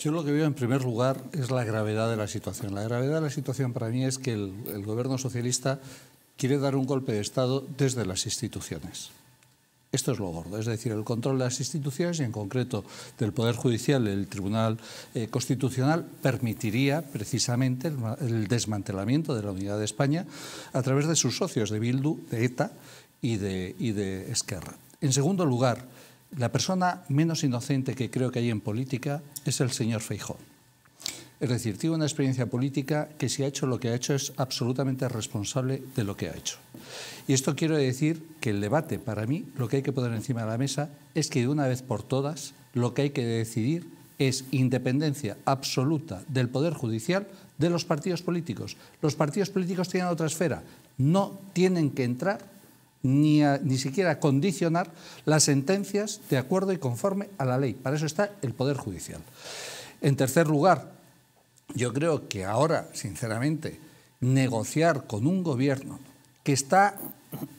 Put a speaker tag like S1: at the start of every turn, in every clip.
S1: Yo lo que veo en primer lugar es la gravedad de la situación. La gravedad de la situación para mí es que el, gobierno socialista quiere dar un golpe de Estado desde las instituciones. Esto es lo gordo, es decir, el control de las instituciones y en concreto del Poder Judicial, el Tribunal eh, Constitucional, permitiría precisamente el, desmantelamiento de la unidad de España a través de sus socios de Bildu, de ETA y y de Esquerra. En segundo lugar, la persona menos inocente que creo que hay en política es el señor Feijó. Es decir, tiene una experiencia política que si ha hecho lo que ha hecho es absolutamente responsable de lo que ha hecho. Y esto quiero decir que el debate, para mí, lo que hay que poner encima de la mesa es que de una vez por todas lo que hay que decidir es independencia absoluta del Poder Judicial de los partidos políticos. Los partidos políticos tienen otra esfera, no tienen que entrar ni, ni siquiera condicionar las sentencias de acuerdo y conforme a la ley. Para eso está el Poder Judicial. En tercer lugar, yo creo que ahora, sinceramente, negociar con un gobierno que está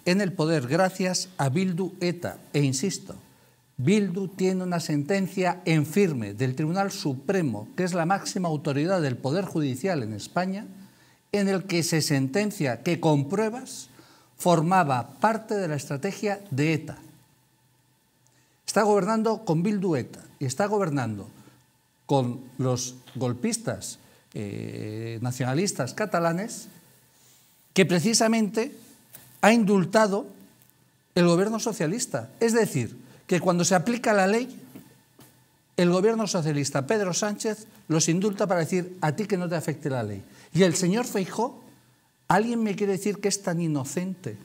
S1: en el poder gracias a Bildu ETA, e insisto, Bildu tiene una sentencia en firme del Tribunal Supremo, que es la máxima autoridad del Poder Judicial en España, en el que se sentencia que con pruebas formaba parte de la estrategia de ETA. Está gobernando con Bildu ETA y está gobernando con los golpistas eh, nacionalistas catalanes que precisamente ha indultado el gobierno socialista. Es decir, que cuando se aplica la ley, el gobierno socialista Pedro Sánchez los indulta para decir a ti que no te afecte la ley. Y el señor Feijóo, ¿Alguien me quiere decir que es tan inocente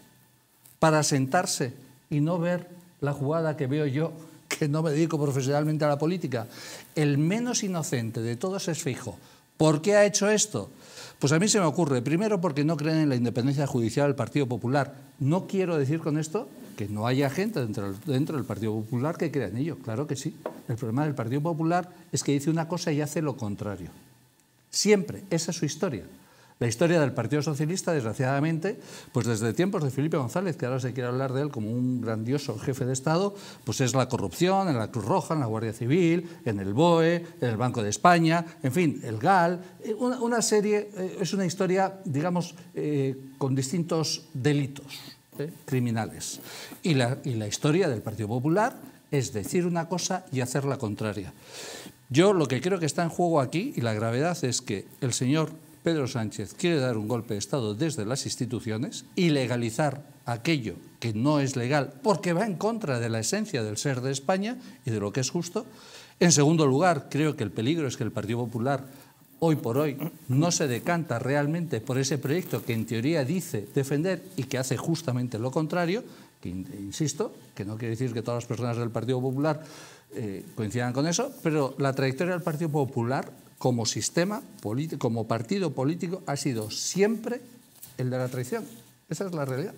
S1: para sentarse y no ver la jugada que veo yo, que no me dedico profesionalmente a la política? El menos inocente de todos es Fijo. ¿Por qué ha hecho esto? Pues a mí se me ocurre, primero porque no creen en la independencia judicial del Partido Popular. No quiero decir con esto que no haya gente dentro, dentro del Partido Popular que crea en ello, claro que sí. El problema del Partido Popular es que dice una cosa y hace lo contrario. Siempre, esa es su historia. La historia del Partido Socialista, desgraciadamente, pues desde tiempos de Felipe González, que ahora se quiere hablar de él como un grandioso jefe de Estado, pues es la corrupción en la Cruz Roja, en la Guardia Civil, en el BOE, en el Banco de España, en fin, el GAL. Eh, una, serie, eh, es una historia, digamos, eh, con distintos delitos criminales. Y la, y la historia del Partido Popular es decir una cosa y hacer la contraria. Yo lo que creo que está en juego aquí, y la gravedad, es que el señor Pedro Sánchez quiere dar un golpe de Estado desde las instituciones y legalizar aquello que no es legal porque va en contra de la esencia del ser de España y de lo que es justo. En segundo lugar, creo que el peligro es que el Partido Popular hoy por hoy no se decanta realmente por ese proyecto que en teoría dice defender y que hace justamente lo contrario, insisto, que no quiere decir que todas las personas del Partido Popular eh, coincidan con eso, pero la trayectoria del Partido Popular como sistema, como partido político, ha sido siempre el de la traición. Esa es la realidad.